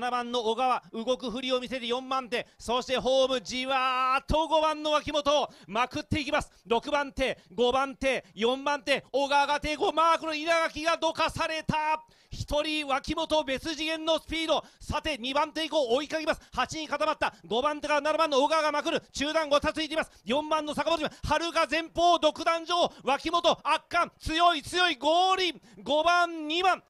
7番の小川動くふりを見せて4番手そしてホームじわーっと5番の脇本をまくっていきます6番手5番手4番手小川が抵抗マークの稲垣がどかされた1人脇本別次元のスピードさて2番手以降追いかけます8に固まった5番手から7番の小川がまくる中段5つついています4番の坂本春が前方独壇場脇本圧巻強い強い強輪。5番2番